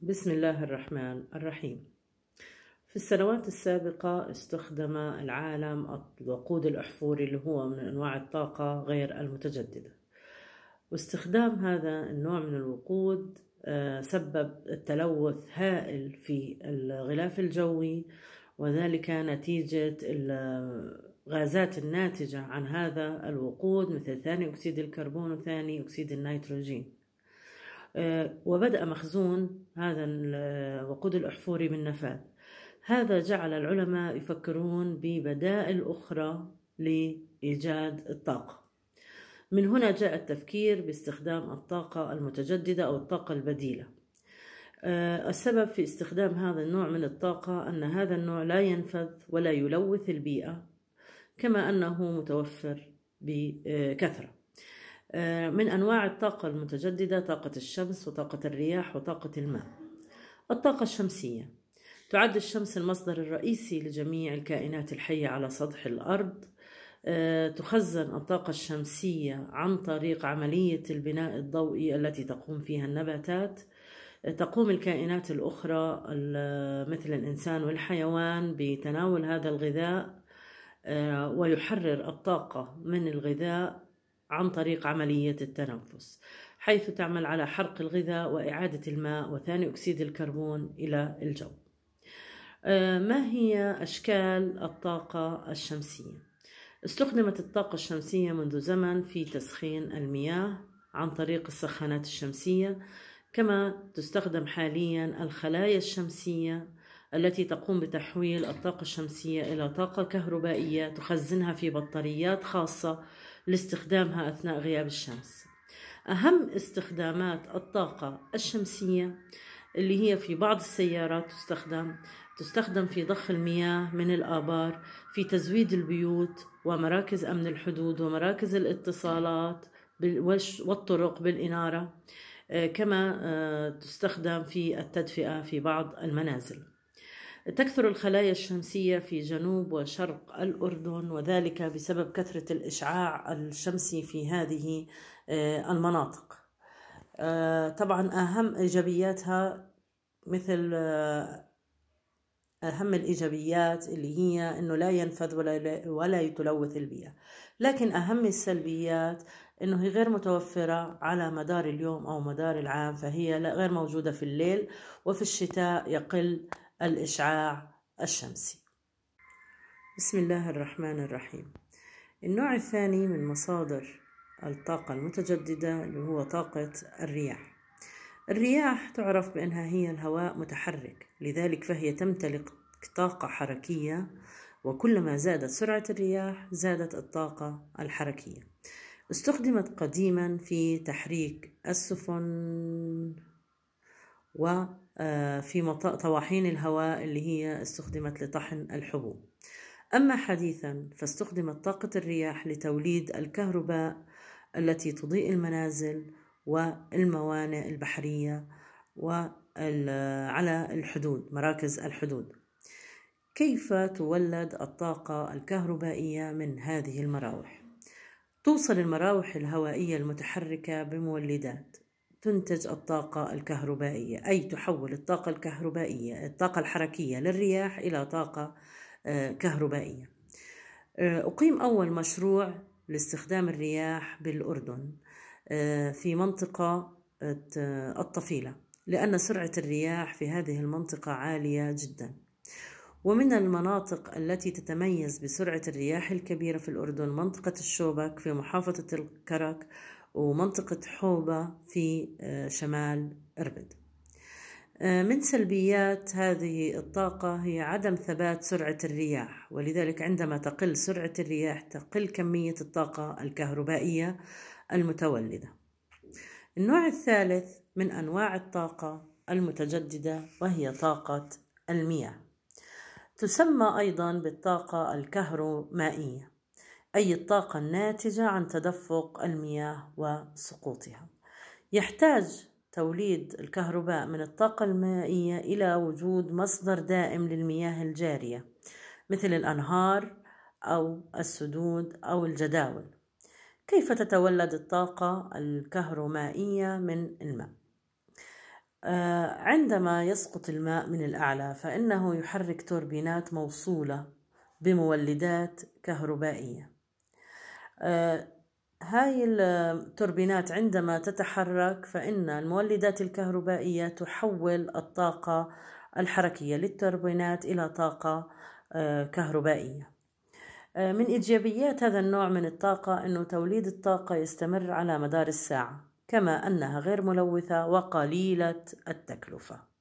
بسم الله الرحمن الرحيم في السنوات السابقة استخدم العالم الوقود الأحفوري اللي هو من أنواع الطاقة غير المتجددة واستخدام هذا النوع من الوقود آه، سبب التلوث هائل في الغلاف الجوي وذلك نتيجة الغازات الناتجة عن هذا الوقود مثل ثاني أكسيد الكربون وثاني أكسيد النيتروجين آه، وبدأ مخزون هذا الوقود آه، الأحفوري بالنفاذ هذا جعل العلماء يفكرون ببدائل أخرى لإيجاد الطاقة من هنا جاء التفكير باستخدام الطاقة المتجددة أو الطاقة البديلة آه، السبب في استخدام هذا النوع من الطاقة أن هذا النوع لا ينفذ ولا يلوث البيئة كما أنه متوفر بكثرة آه، من أنواع الطاقة المتجددة طاقة الشمس وطاقة الرياح وطاقة الماء الطاقة الشمسية تعد الشمس المصدر الرئيسي لجميع الكائنات الحية على سطح الأرض آه، تخزن الطاقة الشمسية عن طريق عملية البناء الضوئي التي تقوم فيها النباتات آه، تقوم الكائنات الأخرى مثل الإنسان والحيوان بتناول هذا الغذاء ويحرر الطاقة من الغذاء عن طريق عملية التنفس حيث تعمل على حرق الغذاء وإعادة الماء وثاني أكسيد الكربون إلى الجو آه، ما هي أشكال الطاقة الشمسية؟ استخدمت الطاقة الشمسية منذ زمن في تسخين المياه عن طريق السخانات الشمسية كما تستخدم حاليا الخلايا الشمسية التي تقوم بتحويل الطاقة الشمسية إلى طاقة كهربائية تخزنها في بطاريات خاصة لاستخدامها أثناء غياب الشمس أهم استخدامات الطاقة الشمسية اللي هي في بعض السيارات تستخدم تستخدم في ضخ المياه من الآبار في تزويد البيوت ومراكز أمن الحدود ومراكز الاتصالات والطرق بالإنارة آه، كما آه، تستخدم في التدفئة في بعض المنازل تكثر الخلايا الشمسية في جنوب وشرق الأردن وذلك بسبب كثرة الإشعاع الشمسي في هذه آه، المناطق آه، طبعا أهم إيجابياتها مثل آه، أهم الإيجابيات اللي هي إنه لا ينفذ ولا ولا يتلوث البيئة، لكن أهم السلبيات إنه هي غير متوفرة على مدار اليوم أو مدار العام فهي غير موجودة في الليل وفي الشتاء يقل الإشعاع الشمسي بسم الله الرحمن الرحيم النوع الثاني من مصادر الطاقة المتجددة اللي هو طاقة الرياح الرياح تعرف بأنها هي الهواء متحرك لذلك فهي تمتلك طاقة حركية وكلما زادت سرعة الرياح زادت الطاقة الحركية استخدمت قديما في تحريك السفن آه، في طواحين الهواء اللي هي استخدمت لطحن الحبوب أما حديثا فاستخدمت طاقة الرياح لتوليد الكهرباء التي تضيء المنازل والموانئ البحرية وعلى الحدود مراكز الحدود كيف تولد الطاقة الكهربائية من هذه المراوح؟ توصل المراوح الهوائية المتحركة بمولدات تنتج الطاقة الكهربائية أي تحول الطاقة الكهربائية الطاقة الحركية للرياح إلى طاقة آه، كهربائية آه، أقيم أول مشروع لاستخدام الرياح بالأردن آه، في منطقة الطفيلة لأن سرعة الرياح في هذه المنطقة عالية جدا ومن المناطق التي تتميز بسرعة الرياح الكبيرة في الأردن منطقة الشوبك في محافظة الكرك ومنطقة حوبة في آه، شمال إربد آه، من سلبيات هذه الطاقة هي عدم ثبات سرعة الرياح ولذلك عندما تقل سرعة الرياح تقل كمية الطاقة الكهربائية المتولدة النوع الثالث من أنواع الطاقة المتجددة وهي طاقة المياه تسمى أيضا بالطاقة الكهرومائية أي الطاقة الناتجة عن تدفق المياه وسقوطها. يحتاج توليد الكهرباء من الطاقة المائية إلى وجود مصدر دائم للمياه الجارية مثل الأنهار أو السدود أو الجداول. كيف تتولد الطاقة الكهرومائية من الماء؟ آه، عندما يسقط الماء من الأعلى فإنه يحرك توربينات موصولة بمولدات كهربائية آه، هاي التوربينات عندما تتحرك فإن المولدات الكهربائية تحول الطاقة الحركية للتوربينات إلى طاقة آه، كهربائية آه، من إيجابيات هذا النوع من الطاقة أنه توليد الطاقة يستمر على مدار الساعة كما أنها غير ملوثة وقليلة التكلفة